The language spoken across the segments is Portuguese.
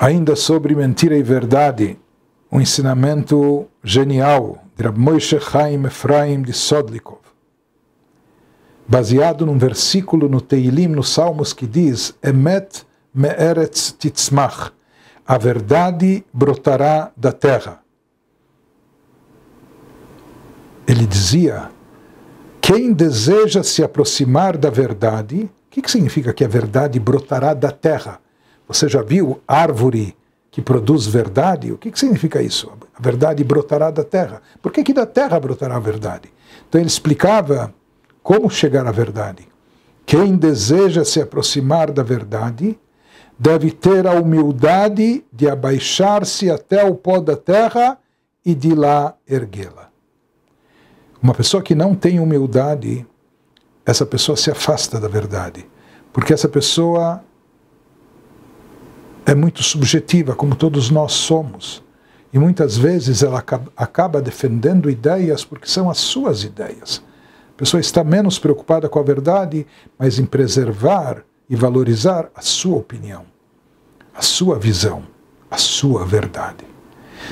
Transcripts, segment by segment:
Ainda sobre mentira e verdade, um ensinamento genial de Rab Moshe Chaim Efraim de Sodlikov, baseado num versículo no Teilim, nos Salmos, que diz: Emet me'eretz titzmach, a verdade brotará da terra. Ele dizia: quem deseja se aproximar da verdade, o que, que significa que a verdade brotará da terra? Você já viu árvore que produz verdade? O que, que significa isso? A verdade brotará da terra. Por que, que da terra brotará a verdade? Então ele explicava como chegar à verdade. Quem deseja se aproximar da verdade deve ter a humildade de abaixar-se até o pó da terra e de lá erguê-la. Uma pessoa que não tem humildade, essa pessoa se afasta da verdade, porque essa pessoa é muito subjetiva, como todos nós somos. E muitas vezes ela acaba defendendo ideias porque são as suas ideias. A pessoa está menos preocupada com a verdade, mas em preservar e valorizar a sua opinião, a sua visão, a sua verdade.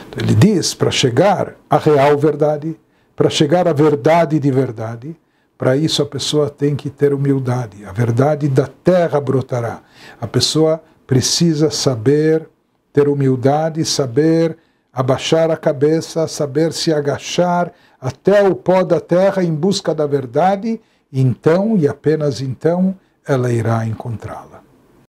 Então ele diz: para chegar à real verdade, para chegar à verdade de verdade, para isso a pessoa tem que ter humildade. A verdade da terra brotará. A pessoa precisa saber ter humildade, saber abaixar a cabeça, saber se agachar até o pó da terra em busca da verdade, então e apenas então ela irá encontrá-la.